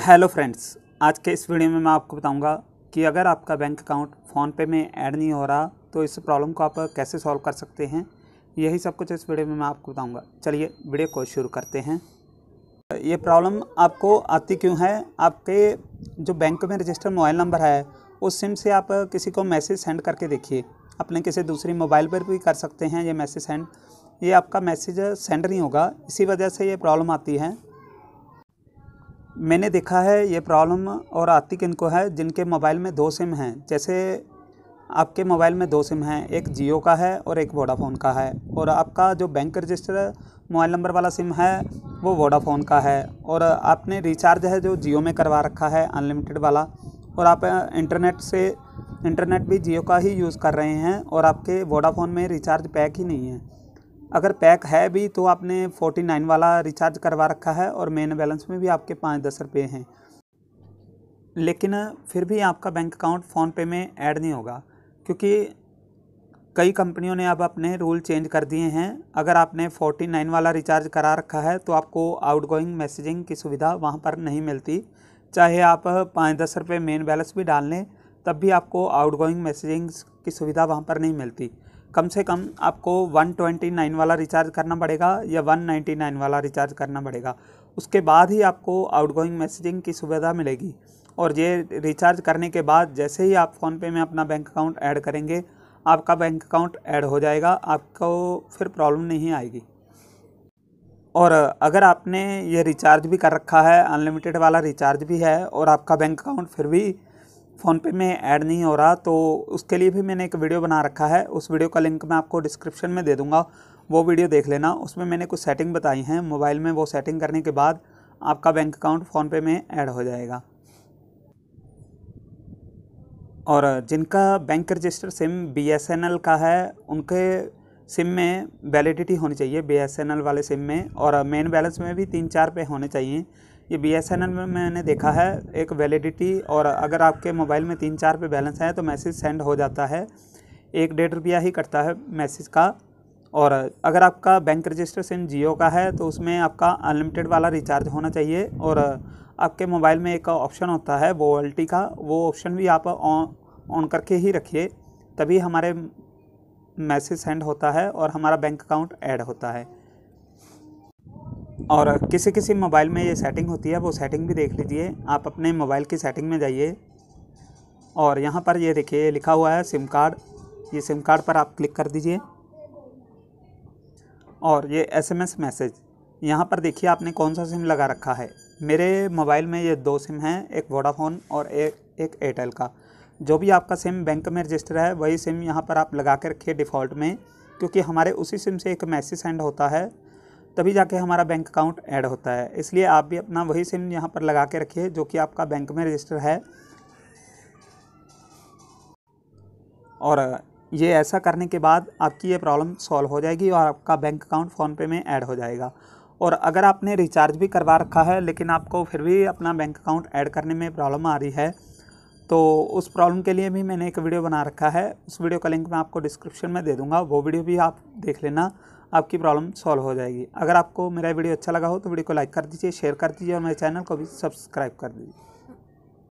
hello friends आज के इस वीडियो में मैं आपको बताऊंगा कि अगर आपका बैंक अकाउंट फ़ोनपे में ऐड नहीं हो रहा तो इस प्रॉब्लम को आप कैसे सॉल्व कर सकते हैं यही सब कुछ इस वीडियो में मैं आपको बताऊंगा चलिए वीडियो को शुरू करते हैं ये प्रॉब्लम आपको आती क्यों है आपके जो बैंक में रजिस्टर मोबाइल नंबर है उस सिम से आप किसी को मैसेज सेंड करके देखिए अपने किसी दूसरी मोबाइल पर भी कर सकते हैं ये मैसेज सेंड ये आपका मैसेज सेंड नहीं होगा इसी वजह से ये प्रॉब्लम आती है मैंने देखा है ये प्रॉब्लम और आती किनको है जिनके मोबाइल में दो सिम हैं जैसे आपके मोबाइल में दो सिम हैं एक जियो का है और एक वोडाफोन का है और आपका जो बैंक रजिस्टर मोबाइल नंबर वाला सिम है वो वोडाफोन का है और आपने रिचार्ज है जो जियो में करवा रखा है अनलिमिटेड वाला और आप इंटरनेट से इंटरनेट भी जियो का ही यूज़ कर रहे हैं और आपके वोडाफोन में रिचार्ज पैक ही नहीं है अगर पैक है भी तो आपने फोर्टी नाइन वाला रिचार्ज करवा रखा है और मेन बैलेंस में भी आपके पाँच दस रुपये हैं लेकिन फिर भी आपका बैंक अकाउंट फ़ोनपे में ऐड नहीं होगा क्योंकि कई कंपनियों ने अब अपने रूल चेंज कर दिए हैं अगर आपने 49 वाला रिचार्ज करा रखा है तो आपको आउटगोइंग मैसेजिंग की सुविधा वहाँ पर नहीं मिलती चाहे आप पाँच दस रुपये मेन बैलेंस भी डाल लें तब भी आपको आउटगोइंग मैसेजिंग की सुविधा वहाँ पर नहीं मिलती कम से कम आपको 129 वाला रिचार्ज करना पड़ेगा या 199 वाला रिचार्ज करना पड़ेगा उसके बाद ही आपको आउटगोइंग मैसेजिंग की सुविधा मिलेगी और ये रिचार्ज करने के बाद जैसे ही आप फ़ोनपे में अपना बैंक अकाउंट ऐड करेंगे आपका बैंक अकाउंट ऐड हो जाएगा आपको फिर प्रॉब्लम नहीं आएगी और अगर आपने ये रिचार्ज भी कर रखा है अनलिमिटेड वाला रिचार्ज भी है और आपका बैंक अकाउंट फिर भी फ़ोनपे में ऐड नहीं हो रहा तो उसके लिए भी मैंने एक वीडियो बना रखा है उस वीडियो का लिंक मैं आपको डिस्क्रिप्शन में दे दूँगा वो वीडियो देख लेना उसमें मैंने कुछ सेटिंग बताई हैं मोबाइल में वो सेटिंग करने के बाद आपका बैंक अकाउंट फ़ोनपे में ऐड हो जाएगा और जिनका बैंक रजिस्टर सिम बी का है उनके सिम में वैलिडिटी होनी चाहिए बी वाले सिम में और मेन बैलेंस में भी तीन चार पे होने चाहिए ये बी एस एन एल में मैंने देखा है एक वैलिडिटी और अगर आपके मोबाइल में तीन चार पे बैलेंस है तो मैसेज सेंड हो जाता है एक डेढ़ रुपया ही कटता है मैसेज का और अगर आपका बैंक रजिस्टर सिम जियो का है तो उसमें आपका अनलिमिटेड वाला रिचार्ज होना चाहिए और आपके मोबाइल में एक ऑप्शन होता है वो वोल्टी का वो ऑप्शन भी आप ऑन करके ही रखिए तभी हमारे मैसेज सेंड होता है और हमारा बैंक अकाउंट ऐड होता है और किसी किसी मोबाइल में ये सेटिंग होती है वो सेटिंग भी देख लीजिए आप अपने मोबाइल की सेटिंग में जाइए और यहाँ पर ये देखिए लिखा हुआ है सिम कार्ड ये सिम कार्ड पर आप क्लिक कर दीजिए और ये एसएमएस मैसेज यहाँ पर देखिए आपने कौन सा सिम लगा रखा है मेरे मोबाइल में ये दो सिम हैं एक वोडाफोन और एक एक एयरटेल का जो भी आपका सिम बैंक में रजिस्टर है वही सिम यहाँ पर आप लगा के रखिए डिफ़ॉल्ट में क्योंकि हमारे उसी सिम से एक मैसेज सेंड होता है तभी जाके हमारा बैंक अकाउंट ऐड होता है इसलिए आप भी अपना वही सिम यहाँ पर लगा के रखिए जो कि आपका बैंक में रजिस्टर है और ये ऐसा करने के बाद आपकी ये प्रॉब्लम सॉल्व हो जाएगी और आपका बैंक अकाउंट फ़ोनपे में ऐड हो जाएगा और अगर आपने रिचार्ज भी करवा रखा है लेकिन आपको फिर भी अपना बैंक अकाउंट ऐड करने में प्रॉब्लम आ रही है तो उस प्रॉब्लम के लिए भी मैंने एक वीडियो बना रखा है उस वीडियो का लिंक मैं आपको डिस्क्रिप्शन में दे दूँगा वो वीडियो भी आप देख लेना आपकी प्रॉब्लम सॉल्व हो जाएगी अगर आपको मेरा वीडियो अच्छा लगा हो तो वीडियो को लाइक कर दीजिए शेयर कर दीजिए और मेरे चैनल को भी सब्सक्राइब कर दीजिए